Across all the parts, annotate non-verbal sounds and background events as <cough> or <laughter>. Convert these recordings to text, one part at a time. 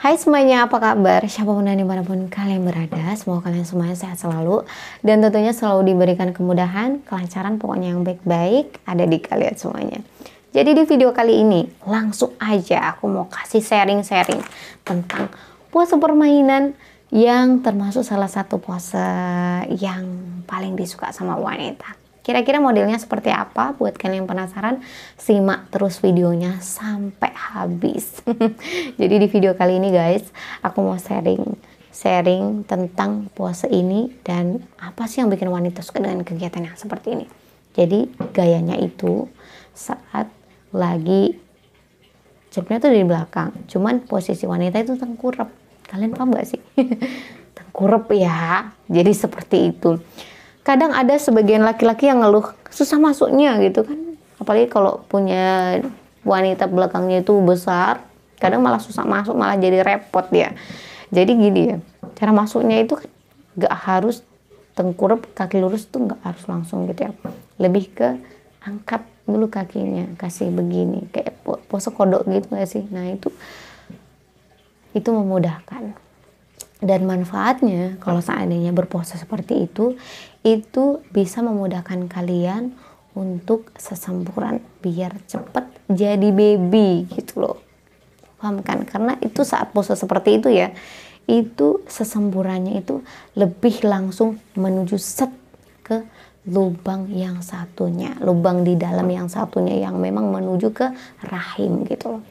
Hai semuanya, apa kabar? Siapa pun dan dimanapun kalian berada, semoga kalian semuanya sehat selalu dan tentunya selalu diberikan kemudahan, kelancaran, pokoknya yang baik-baik ada di kalian semuanya. Jadi di video kali ini, langsung aja aku mau kasih sharing-sharing tentang pose permainan yang termasuk salah satu pose yang paling disuka sama wanita. Kira-kira modelnya seperti apa? Buat kalian yang penasaran, simak terus videonya sampai habis. <laughs> Jadi di video kali ini guys, aku mau sharing sharing tentang puasa ini dan apa sih yang bikin wanita suka dengan kegiatan yang seperti ini. Jadi gayanya itu saat lagi jebnya tuh di belakang, cuman posisi wanita itu tengkurap. Kalian paham gak sih? <laughs> tengkurap ya. Jadi seperti itu kadang ada sebagian laki-laki yang ngeluh susah masuknya gitu kan apalagi kalau punya wanita belakangnya itu besar kadang malah susah masuk malah jadi repot ya jadi gini ya cara masuknya itu kan gak harus tengkurap kaki lurus tuh gak harus langsung gitu ya lebih ke angkat dulu kakinya kasih begini kayak pose kodok gitu gak sih nah itu itu memudahkan dan manfaatnya kalau seandainya berpuasa seperti itu itu bisa memudahkan kalian untuk sesempuran biar cepet jadi baby gitu loh paham kan karena itu saat puasa seperti itu ya itu sesempurannya itu lebih langsung menuju set ke lubang yang satunya lubang di dalam yang satunya yang memang menuju ke rahim gitu loh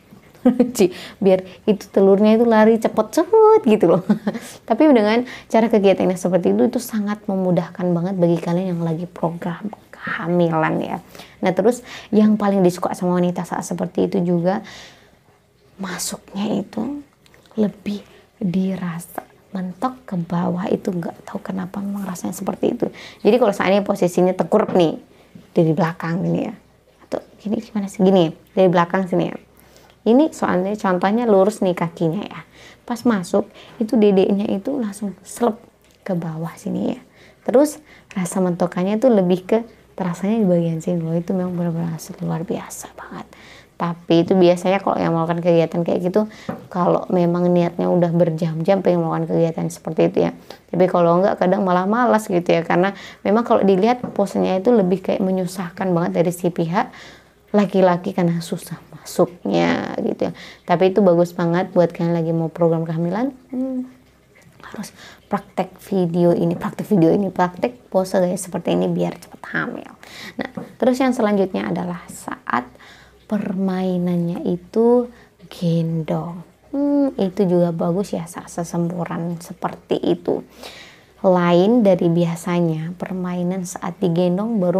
biar itu telurnya itu lari cepet cepet gitu loh <laughs> tapi dengan cara kegiatannya seperti itu itu sangat memudahkan banget bagi kalian yang lagi program kehamilan ya nah terus yang paling disuka sama wanita saat seperti itu juga masuknya itu lebih dirasa mentok ke bawah itu nggak tahu kenapa memang rasanya seperti itu jadi kalau seandainya posisinya tekurup nih dari belakang ini ya atau gini gimana sih gini dari belakang sini ya ini soalnya contohnya lurus nih kakinya ya pas masuk itu dedeknya itu langsung selep ke bawah sini ya terus rasa mentokannya itu lebih ke terasanya di bagian sini loh itu memang benar-benar luar biasa banget tapi itu biasanya kalau yang melakukan kegiatan kayak gitu kalau memang niatnya udah berjam-jam pengen melakukan kegiatan seperti itu ya tapi kalau enggak kadang malah malas gitu ya karena memang kalau dilihat posenya itu lebih kayak menyusahkan banget dari si pihak laki-laki karena susah masuknya gitu ya. Tapi itu bagus banget buat kalian lagi mau program kehamilan. Hmm, harus praktek video ini, praktek video ini, praktek pose guys seperti ini biar cepat hamil. Nah, terus yang selanjutnya adalah saat permainannya itu gendong. Hmm, itu juga bagus ya saat sesempuran seperti itu lain dari biasanya. Permainan saat digendong baru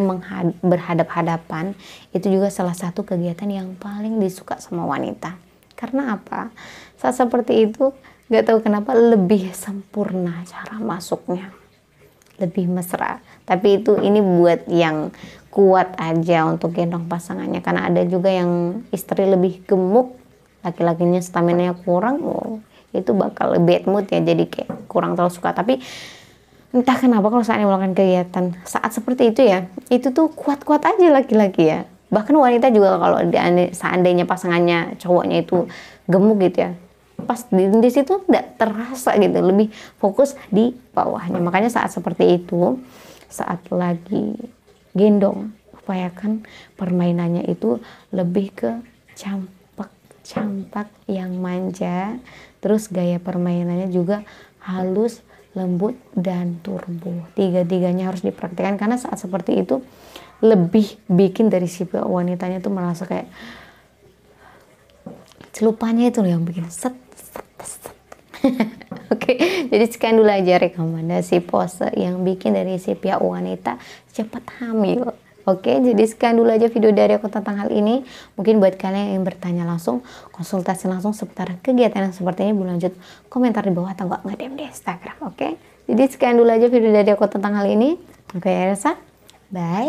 berhadap-hadapan itu juga salah satu kegiatan yang paling disuka sama wanita. Karena apa? Saat seperti itu nggak tahu kenapa lebih sempurna cara masuknya. Lebih mesra. Tapi itu ini buat yang kuat aja untuk gendong pasangannya. Karena ada juga yang istri lebih gemuk, laki-lakinya stamina nya kurang, oh, itu bakal bad mood ya jadi kayak kurang terlalu suka tapi entah kenapa kalau saat melakukan kegiatan saat seperti itu ya itu tuh kuat-kuat aja laki-laki ya bahkan wanita juga kalau seandainya pasangannya cowoknya itu gemuk gitu ya pas di, di situ tidak terasa gitu lebih fokus di bawahnya makanya saat seperti itu saat lagi gendong upayakan permainannya itu lebih ke campak campak yang manja terus gaya permainannya juga halus lembut, dan turbo. Tiga-tiganya harus dipraktikkan karena saat seperti itu lebih bikin dari si wanitanya tuh merasa kayak celupannya itu loh yang bikin set set set. set. <laughs> Oke, okay, jadi sekian dulu aja rekomendasi pose yang bikin dari si pihak wanita cepat hamil. Oke, jadi sekian dulu aja video dari aku tentang hal ini. Mungkin buat kalian yang ingin bertanya langsung, konsultasi langsung seputar kegiatan yang seperti ini, boleh lanjut komentar di bawah atau nggak nge di Instagram, oke? Jadi sekian dulu aja video dari aku tentang hal ini. Oke, Elsa, Bye.